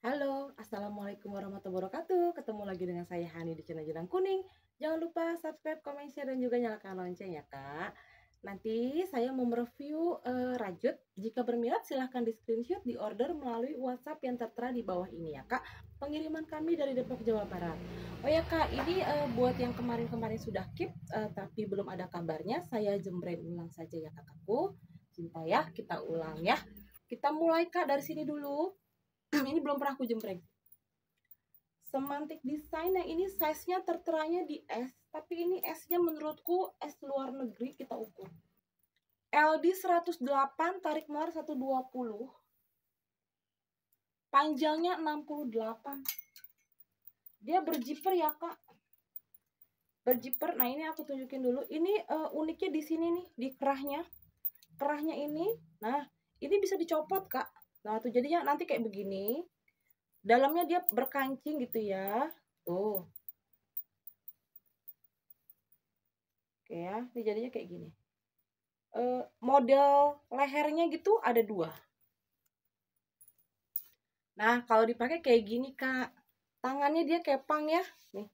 Halo, Assalamualaikum warahmatullahi wabarakatuh. Ketemu lagi dengan saya Hani di channel Jalan Kuning. Jangan lupa subscribe, komen, share, dan juga nyalakan lonceng ya kak. Nanti saya mau mereview uh, rajut. Jika berminat silahkan di screenshot, di order melalui WhatsApp yang tertera di bawah ini ya kak. Pengiriman kami dari Depok, Jawa Barat. Oh ya kak, ini uh, buat yang kemarin-kemarin sudah keep uh, tapi belum ada kabarnya, saya jembreng ulang saja ya kakakku. Cinta ya, kita ulang ya. Kita mulai kak dari sini dulu ini belum pernah aku jempreng semantik desain yang ini size-nya terteranya di S tapi ini S-nya menurutku S luar negeri kita ukur LD 108 tarik muar 120 panjangnya 68 dia berjiper ya kak berjiper nah ini aku tunjukin dulu ini uh, uniknya di sini nih di kerahnya kerahnya ini nah ini bisa dicopot kak Nah, tuh jadinya nanti kayak begini. Dalamnya dia berkancing gitu ya. Tuh. Oke ya, ini jadinya kayak gini. E, model lehernya gitu ada dua. Nah, kalau dipakai kayak gini, Kak. Tangannya dia kepang ya. Nih.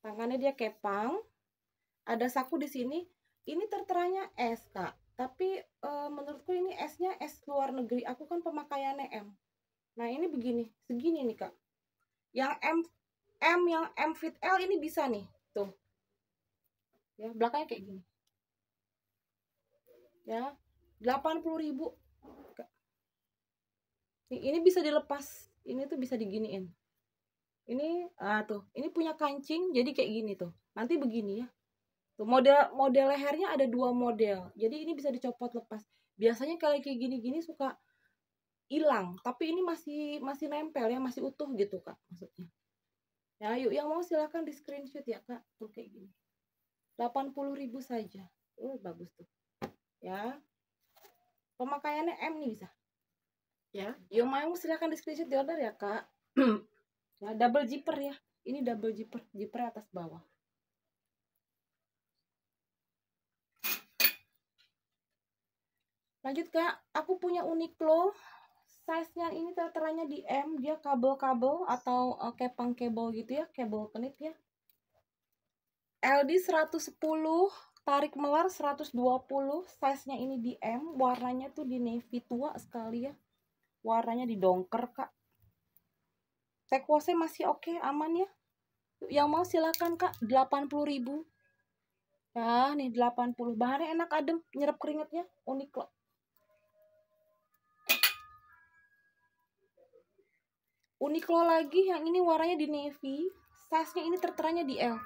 Tangannya dia kepang. Ada saku di sini. Ini terteranya S, Kak tapi uh, menurutku ini esnya es luar negeri aku kan pemakaiannya M nah ini begini segini nih kak yang M M yang M fit L ini bisa nih tuh ya belakangnya kayak gini ya 80.000 Kak. ini bisa dilepas ini tuh bisa diginiin ini ah tuh ini punya kancing jadi kayak gini tuh nanti begini ya Tuh model model lehernya ada dua model. Jadi ini bisa dicopot lepas. Biasanya kalau kayak gini-gini suka hilang, tapi ini masih masih nempel ya, masih utuh gitu, Kak, maksudnya. Ya, yuk yang mau silahkan di screenshot ya, Kak. Tuh kayak gini. 80.000 saja. Uh, bagus tuh. Ya. Pemakaiannya M nih bisa. Ya. Yuk mau silahkan di screenshot di order ya, Kak. ya, double zipper ya. Ini double zipper, zipper atas bawah. lanjut kak aku punya Uniqlo size-nya ini terteranya di M dia kabel-kabel atau uh, kepang kabel gitu ya kabel kenit ya LD 110 tarik melar 120 size-nya ini di M warnanya tuh di navy tua sekali ya warnanya di dongker kak tekwose masih oke okay, aman ya yang mau silakan kak 80 ribu ya nih 80 bahannya enak adem nyerap keringatnya unik loh Uniqlo lagi yang ini warnanya di navy size-nya ini terteranya di L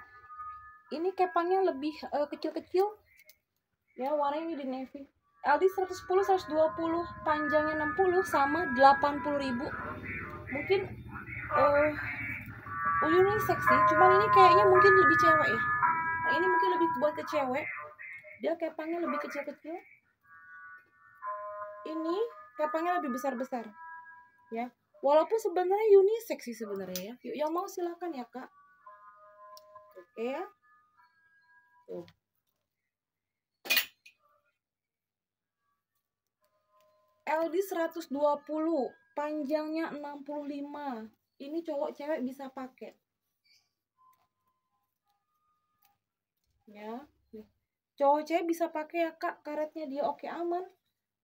ini kepangnya lebih eh, kecil-kecil uh, ya warnanya ini di navy LD 110 120 panjangnya 60 sama 80 ribu mungkin uh, eh, ini seksi cuman ini kayaknya mungkin lebih cewek ya nah, ini mungkin lebih buat ke cewek dia kepangnya lebih kecil-kecil ini kepangnya lebih besar-besar ya walaupun sebenarnya unisex sih sebenarnya ya yuk yang mau silakan ya kak oke ya. ya tuh LD 120 panjangnya 65 ini cowok cewek bisa pakai ya cowok cewek bisa pakai ya kak karetnya dia oke aman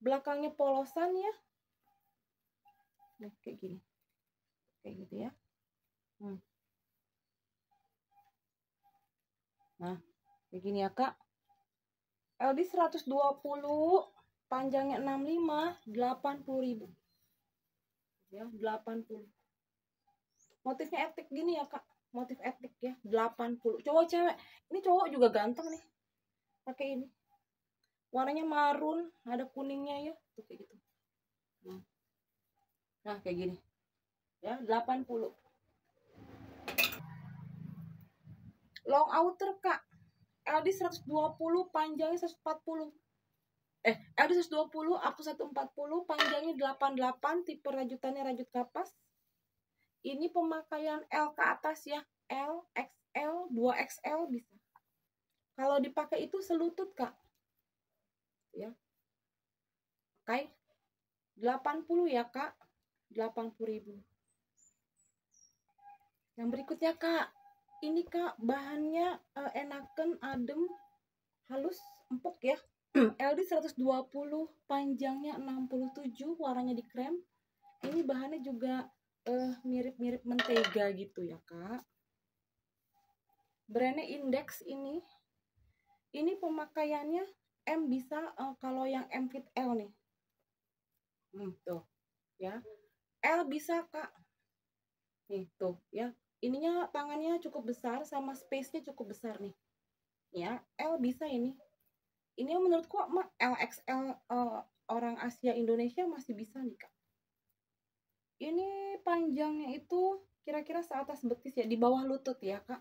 belakangnya polosan ya nih kayak gini. Kayak gitu ya. Hmm. Nah, kayak gini ya, Kak. LD 120, panjangnya 65, 80 ribu. Ya, 80. Motifnya etik gini ya, Kak. Motif etik ya, 80. Cowok cewek. Ini cowok juga ganteng nih. Pakai ini. Warnanya marun, ada kuningnya ya. Tuh kayak gitu. Nah. Nah, kayak gini. Ya, 80. Long outer, Kak. LD 120, panjangnya 140. Eh, LD 120, aku 140, panjangnya 88, tipe rajutannya rajut kapas. Ini pemakaian L ke atas ya. L, XL, 2XL bisa. Kalau dipakai itu selutut, Kak. Ya. Oke. Okay. 80 ya, Kak. 80.000 yang berikutnya kak ini kak bahannya uh, enakan adem halus empuk ya LD 120 panjangnya 67 warnanya di krem ini bahannya juga eh, mirip-mirip uh, mentega gitu ya kak brandnya index ini ini pemakaiannya M bisa uh, kalau yang M fit L nih hmm, tuh ya L bisa kak nih tuh ya ininya tangannya cukup besar sama space-nya cukup besar nih ya L bisa ini ini menurutku mak LXL uh, eh, orang Asia Indonesia masih bisa nih kak ini panjangnya itu kira-kira seatas betis ya di bawah lutut ya kak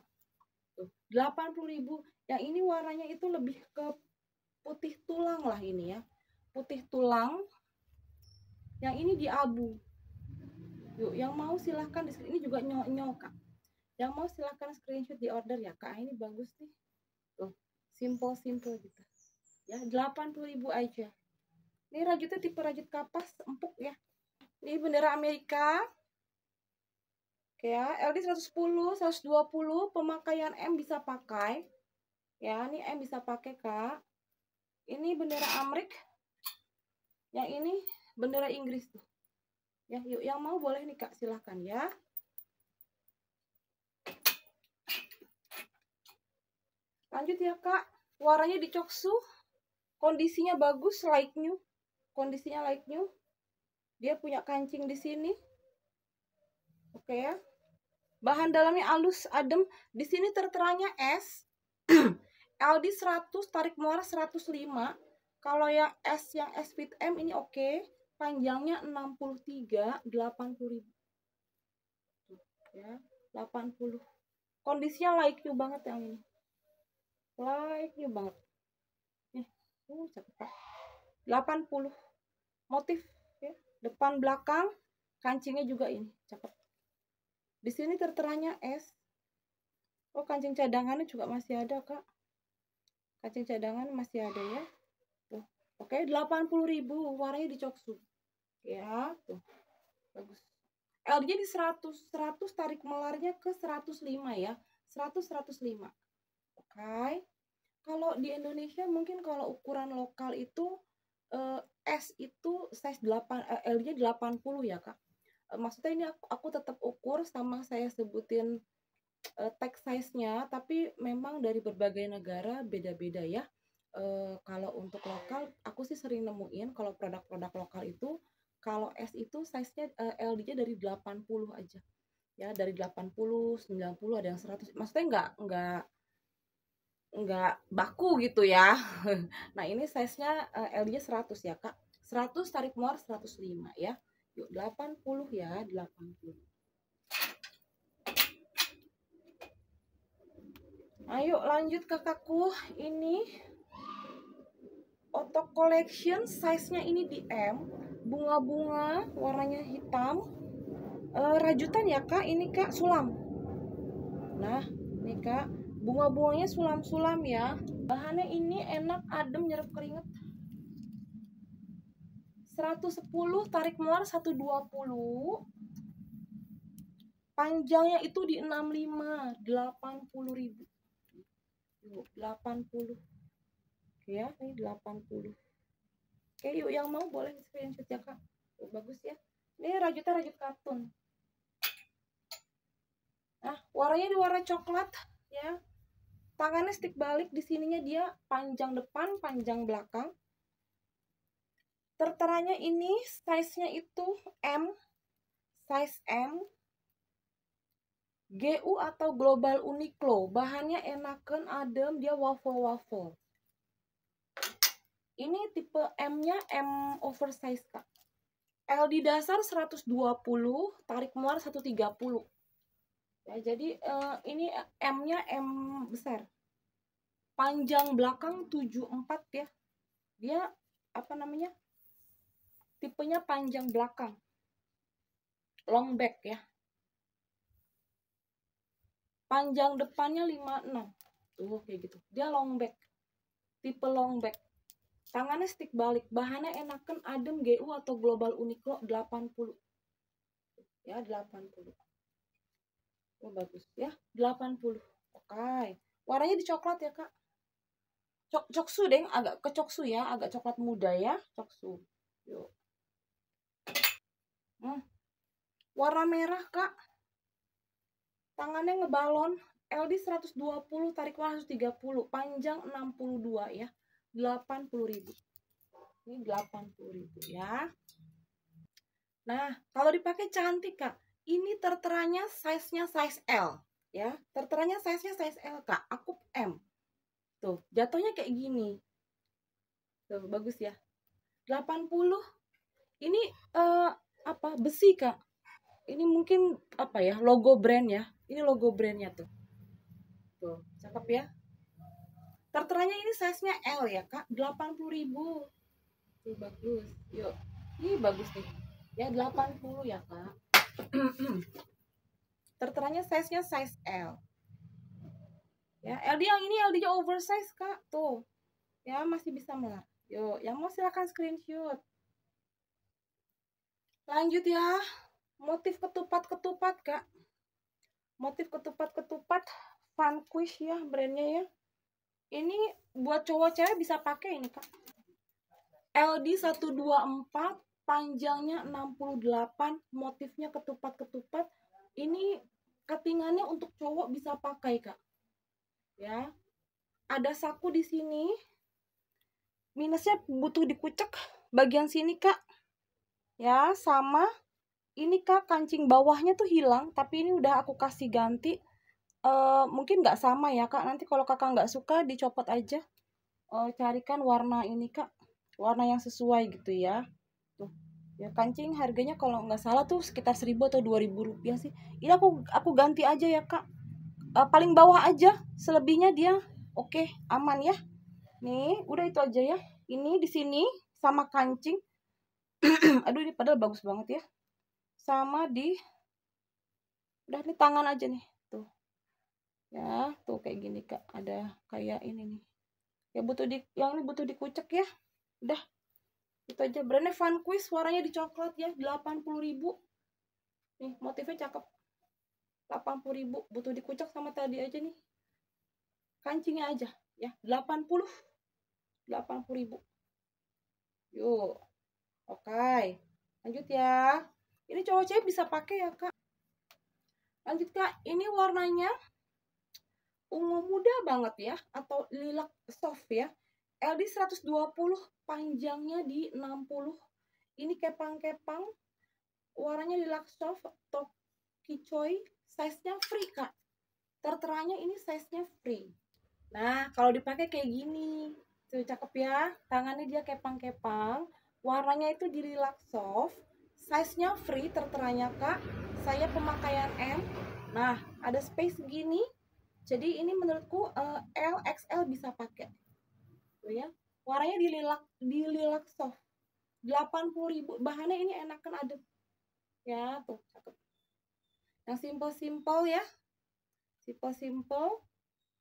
tuh 80.000 yang ini warnanya itu lebih ke putih tulang lah ini ya putih tulang yang ini di abu Yuk, yang mau silahkan di ini juga nyok nyok kak. Yang mau silahkan screenshot di order ya kak. Ini bagus nih. Tuh, simple simple gitu. Ya, delapan ribu aja. Ini rajutnya tipe rajut kapas empuk ya. Ini bendera Amerika. Oke ya, LD 110, 120, pemakaian M bisa pakai. Ya, ini M bisa pakai, Kak. Ini bendera Amrik. Yang ini bendera Inggris tuh. Ya, yuk yang mau boleh nih Kak, silahkan ya. Lanjut ya Kak, warnanya dicoksu, kondisinya bagus, like new. Kondisinya like new. Dia punya kancing di sini. Oke ya. Bahan dalamnya halus, adem. Di sini terteranya S. LD 100, tarik muara 105. Kalau yang S, yang S fit M ini oke. Okay panjangnya 63 80 ribu ya 80 kondisinya like you banget yang ini like you banget nih eh, uh cakep 80 motif ya depan belakang kancingnya juga ini cakep di sini terteranya S oh kancing cadangannya juga masih ada kak kancing cadangan masih ada ya Oke, okay, puluh ribu warnanya di Coksu. Ya, tuh. Bagus. l nya di 100, 100 tarik melarnya ke 105 ya. 100 105. Oke. Okay. Kalau di Indonesia mungkin kalau ukuran lokal itu eh, S itu size 8 eh, L-nya 80 ya, Kak. Eh, maksudnya ini aku, aku tetap ukur sama saya sebutin eh, tag size-nya, tapi memang dari berbagai negara beda-beda ya uh, kalau untuk lokal aku sih sering nemuin kalau produk-produk lokal itu kalau S itu size-nya uh, eh, LD-nya dari 80 aja. Ya, dari 80, 90 ada yang 100. Maksudnya nggak nggak nggak baku gitu ya. nah, ini size-nya uh, eh, LD-nya 100 ya, Kak. 100 tarik muar 105 ya. Yuk, 80 ya, 80. Ayo lanjut kakakku, ini otok collection size-nya ini di M bunga-bunga warnanya hitam e, rajutan ya kak ini kak sulam nah ini kak bunga-bunganya sulam-sulam ya bahannya ini enak adem nyerap keringet 110 tarik melar 120 panjangnya itu di 65 80 ribu 80 ya ini 80 oke yuk yang mau boleh screenshot ya kak oh, bagus ya ini rajutnya rajut katun nah warnanya di warna coklat ya tangannya stick balik di sininya dia panjang depan panjang belakang terteranya ini size-nya itu M size M GU atau Global Uniqlo bahannya enakan adem dia waffle waffle ini tipe M-nya M oversize, Kak. L di dasar 120, tarik muar 130. Ya, jadi uh, ini M-nya M besar. Panjang belakang 74 ya. Dia apa namanya? Tipenya panjang belakang. Long back ya. Panjang depannya 56. Tuh kayak gitu. Dia long back. Tipe long back Tangannya stick balik, bahannya enakan adem GU atau global Uniqlo 80. Ya, 80. Oh, bagus ya, 80. Oke. Okay. Warnanya di coklat ya, Kak. Cok coksu deng, agak ke coksu ya, agak coklat muda ya, coksu. Yuk. Hmm. Warna merah, Kak. Tangannya ngebalon, LD 120, tarik 130, panjang 62 ya ribu, ini ribu ya nah kalau dipakai cantik kak ini terteranya size-nya size L ya terteranya size-nya size L kak aku M tuh jatuhnya kayak gini tuh bagus ya 80 ini uh, apa besi kak ini mungkin apa ya logo brand ya ini logo brandnya tuh tuh cakep ya terteranya ini size-nya L ya kak 80 ribu tuh bagus yuk ini bagus nih ya 80 ya kak terteranya size-nya size L ya LD yang ini LD nya oversize kak tuh ya masih bisa melar yuk yang mau silakan screenshot lanjut ya motif ketupat-ketupat kak motif ketupat-ketupat vanquish ya brandnya ya ini buat cowok cewek bisa pakai ini kak LD 124 panjangnya 68 motifnya ketupat-ketupat ini ketingannya untuk cowok bisa pakai kak ya ada saku di sini minusnya butuh dikucek bagian sini kak ya sama ini kak kancing bawahnya tuh hilang tapi ini udah aku kasih ganti Eh, mungkin nggak sama ya kak nanti kalau kakak nggak suka dicopot aja uh, carikan warna ini kak warna yang sesuai gitu ya tuh ya kancing harganya kalau nggak salah tuh sekitar seribu atau dua ribu rupiah sih ini aku aku ganti aja ya kak uh, paling bawah aja selebihnya dia oke okay, aman ya nih udah itu aja ya ini di sini sama kancing aduh ini padahal bagus banget ya sama di udah nih tangan aja nih ya tuh kayak gini kak ada kayak ini nih ya butuh di yang ini butuh dikucek ya udah itu aja brandnya fun Quiz warnanya di coklat ya puluh ribu nih motifnya cakep puluh ribu butuh dikucek sama tadi aja nih kancingnya aja ya 80 puluh ribu yuk oke okay. lanjut ya ini cowok cewek bisa pakai ya kak lanjut kak ini warnanya ungu muda banget ya atau lilac soft ya LD 120 panjangnya di 60 ini kepang-kepang warnanya lilac soft top kicoy size-nya free kak terteranya ini size-nya free nah kalau dipakai kayak gini tuh cakep ya tangannya dia kepang-kepang warnanya itu di lilac soft size-nya free terteranya kak saya pemakaian M nah ada space gini jadi ini menurutku uh, L bisa pakai. Tuh gitu ya. Warnanya dililak dililak soft, 80 ribu bahannya ini enakan adem. Ya, tuh cakep. Yang simple-simple ya. Simple-simple.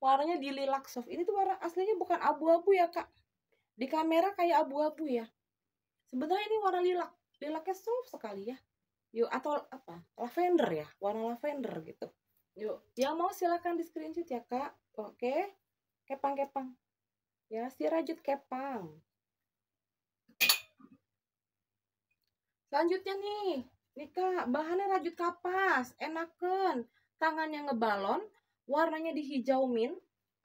Warnanya dililak soft. Ini tuh warna aslinya bukan abu-abu ya, Kak. Di kamera kayak abu-abu ya. Sebenarnya ini warna lilak. Lilaknya soft sekali ya. Yuk atau apa? Lavender ya, warna lavender gitu. Yuk, yang mau silahkan di screenshot ya kak. Oke, kepang-kepang. Ya, si rajut kepang. Selanjutnya nih, nih kak, bahannya rajut kapas, enakan. Tangannya ngebalon, warnanya di hijau min.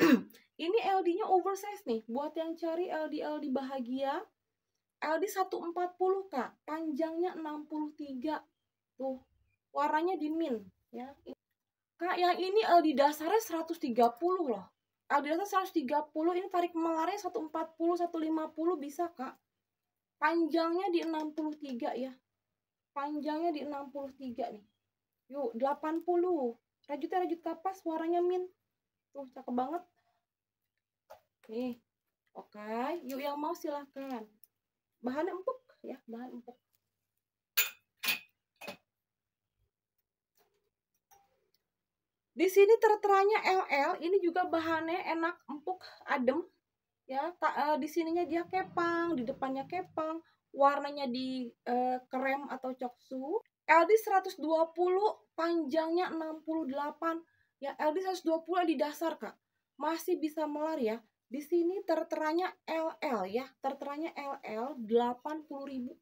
Ini LD-nya oversize nih, buat yang cari LD-LD bahagia. LD 140 kak, panjangnya 63. Tuh, warnanya di min. Ya, Kak, yang ini di dasarnya 130 loh. Aldi dasarnya 130, ini tarik melarnya 140, 150 bisa, Kak. Panjangnya di 63 ya. Panjangnya di 63 nih. Yuk, 80. Rajutnya rajut kapas, suaranya min. Tuh, cakep banget. Nih, oke. Okay. Yuk, yang mau silahkan. Bahannya empuk ya, bahan empuk. Di sini terteranya LL, ini juga bahannya enak, empuk, adem. Ya, ta, uh, di sininya dia kepang, di depannya kepang, warnanya di uh, krem atau coksu. LD 120, panjangnya 68. Ya, LD 120 di dasar, Kak. Masih bisa melar ya. Di sini terteranya LL ya, terteranya LL 80.000.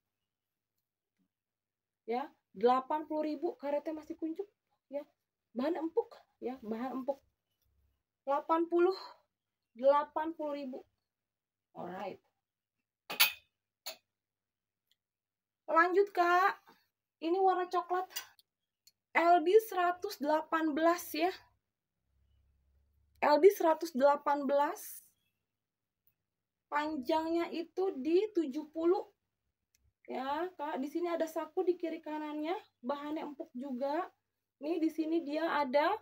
Ya, 80.000 karetnya masih kuncup bahan empuk ya bahan empuk 80 80 ribu alright lanjut kak ini warna coklat LD 118 ya LD 118 panjangnya itu di 70 ya kak di sini ada saku di kiri kanannya bahannya empuk juga nih di sini dia ada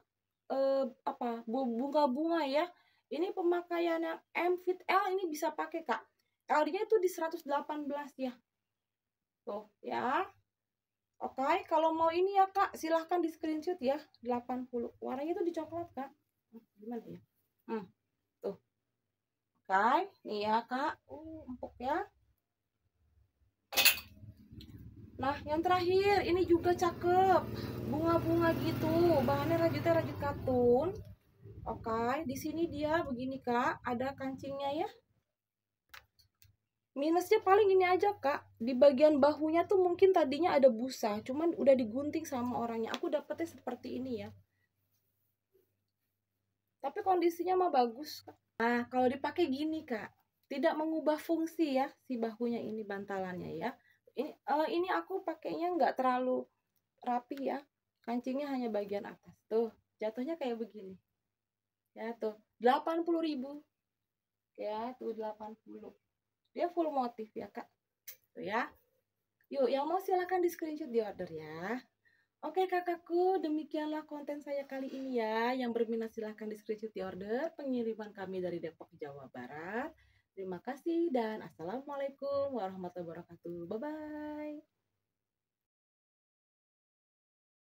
eh, apa bunga-bunga ya. Ini pemakaian yang M fit L ini bisa pakai kak. L-nya itu di 118 ya. Tuh ya. Oke, okay, kalau mau ini ya kak, silahkan di screenshot ya. 80. Warnanya itu dicoklat coklat kak. gimana ya? Hmm, tuh. Oke, okay, nih ya kak. Uh, empuk ya. Nah, yang terakhir, ini juga cakep. Bunga-bunga gitu. Bahannya rajutnya rajut katun. Oke, okay. di sini dia begini, Kak. Ada kancingnya ya. Minusnya paling ini aja, Kak. Di bagian bahunya tuh mungkin tadinya ada busa, cuman udah digunting sama orangnya. Aku dapetnya seperti ini ya. Tapi kondisinya mah bagus, Kak. Nah, kalau dipakai gini, Kak. Tidak mengubah fungsi ya si bahunya ini bantalannya ya ini, uh, ini aku pakainya nggak terlalu rapi ya kancingnya hanya bagian atas tuh jatuhnya kayak begini ya tuh 80 ribu ya tuh 80 dia full motif ya kak tuh ya yuk yang mau silahkan di screenshot di order ya Oke kakakku, demikianlah konten saya kali ini ya. Yang berminat silahkan di screenshot di order. Pengiriman kami dari Depok, Jawa Barat. Terima kasih dan Assalamualaikum warahmatullahi wabarakatuh. Bye-bye.